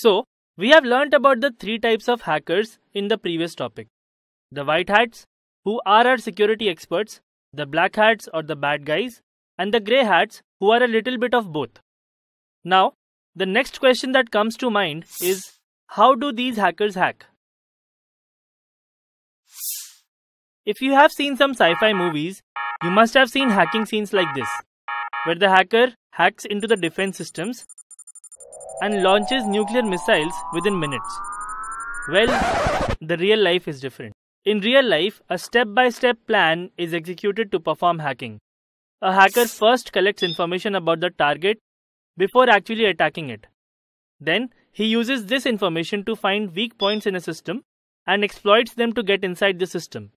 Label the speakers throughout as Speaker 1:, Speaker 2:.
Speaker 1: So, we have learnt about the three types of hackers in the previous topic the white hats, who are our security experts, the black hats or the bad guys, and the grey hats, who are a little bit of both. Now, the next question that comes to mind is how do these hackers hack? If you have seen some sci fi movies, you must have seen hacking scenes like this, where the hacker hacks into the defense systems and launches nuclear missiles within minutes. Well, the real life is different. In real life, a step by step plan is executed to perform hacking. A hacker first collects information about the target before actually attacking it. Then, he uses this information to find weak points in a system and exploits them to get inside the system.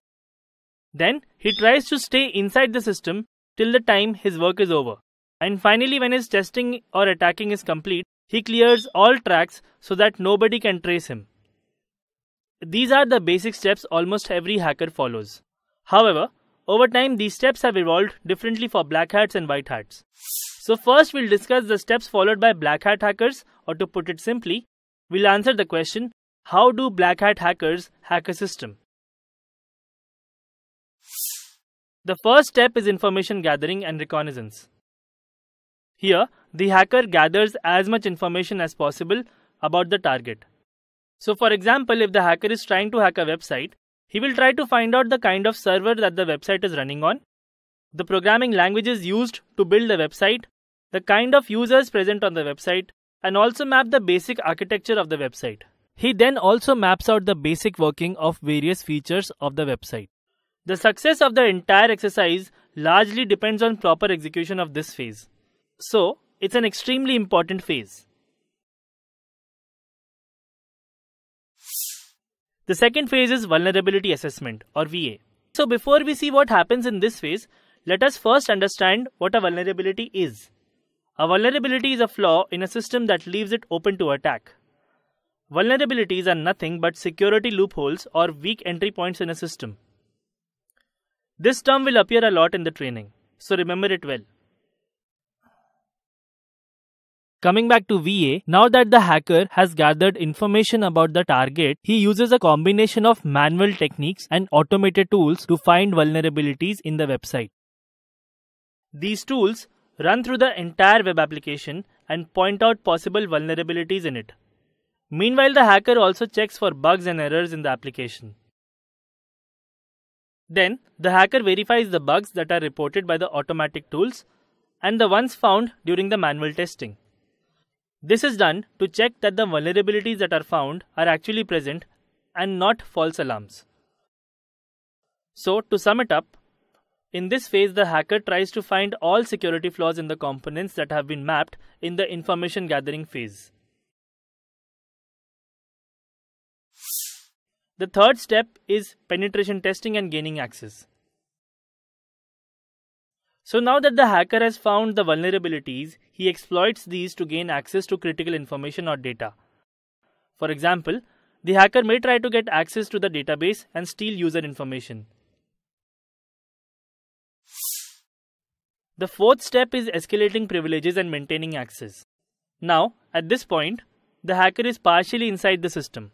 Speaker 1: Then, he tries to stay inside the system till the time his work is over. And finally, when his testing or attacking is complete, he clears all tracks so that nobody can trace him. These are the basic steps almost every hacker follows. However, over time, these steps have evolved differently for black hats and white hats. So, first, we'll discuss the steps followed by black hat hackers, or to put it simply, we'll answer the question how do black hat hackers hack a system? The first step is information gathering and reconnaissance. Here, the hacker gathers as much information as possible about the target. So, for example, if the hacker is trying to hack a website, he will try to find out the kind of server that the website is running on, the programming languages used to build the website, the kind of users present on the website, and also map the basic architecture of the website. He then also maps out the basic working of various features of the website. The success of the entire exercise largely depends on proper execution of this phase. So, it's an extremely important phase. The second phase is vulnerability assessment or VA. So, before we see what happens in this phase, let us first understand what a vulnerability is. A vulnerability is a flaw in a system that leaves it open to attack. Vulnerabilities are nothing but security loopholes or weak entry points in a system. This term will appear a lot in the training, so remember it well. Coming back to VA, now that the hacker has gathered information about the target, he uses a combination of manual techniques and automated tools to find vulnerabilities in the website. These tools run through the entire web application and point out possible vulnerabilities in it. Meanwhile, the hacker also checks for bugs and errors in the application. Then, the hacker verifies the bugs that are reported by the automatic tools and the ones found during the manual testing. This is done to check that the vulnerabilities that are found are actually present and not false alarms. So, to sum it up, in this phase, the hacker tries to find all security flaws in the components that have been mapped in the information gathering phase. The third step is penetration testing and gaining access. So now that the hacker has found the vulnerabilities, he exploits these to gain access to critical information or data. For example, the hacker may try to get access to the database and steal user information. The fourth step is escalating privileges and maintaining access. Now, at this point, the hacker is partially inside the system.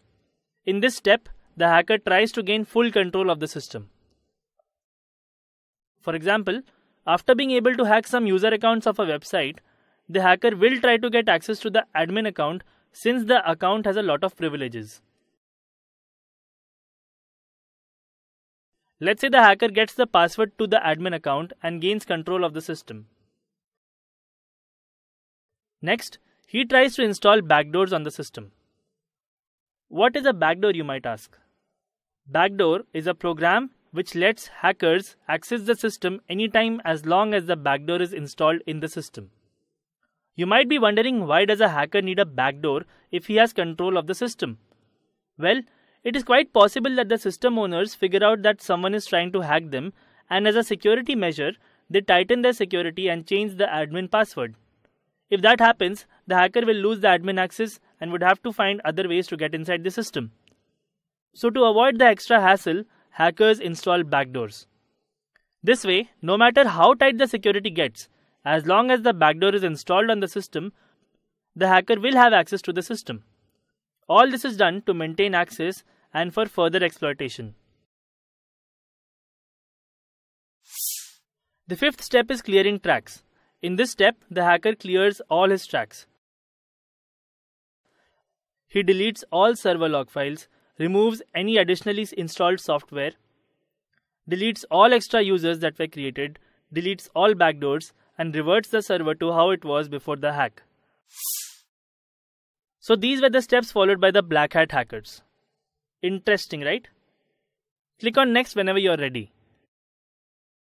Speaker 1: In this step, the hacker tries to gain full control of the system. For example, after being able to hack some user accounts of a website, the hacker will try to get access to the admin account since the account has a lot of privileges. Let's say the hacker gets the password to the admin account and gains control of the system. Next, he tries to install backdoors on the system. What is a backdoor, you might ask? Backdoor is a program which lets hackers access the system anytime as long as the backdoor is installed in the system. You might be wondering why does a hacker need a backdoor if he has control of the system? Well, it is quite possible that the system owners figure out that someone is trying to hack them and as a security measure, they tighten their security and change the admin password. If that happens, the hacker will lose the admin access and would have to find other ways to get inside the system. So to avoid the extra hassle, hackers install backdoors. This way, no matter how tight the security gets, as long as the backdoor is installed on the system, the hacker will have access to the system. All this is done to maintain access and for further exploitation. The fifth step is clearing tracks. In this step, the hacker clears all his tracks. He deletes all server log files, removes any additionally installed software, deletes all extra users that were created, deletes all backdoors, and reverts the server to how it was before the hack. So these were the steps followed by the black hat hackers. Interesting, right? Click on next whenever you're ready.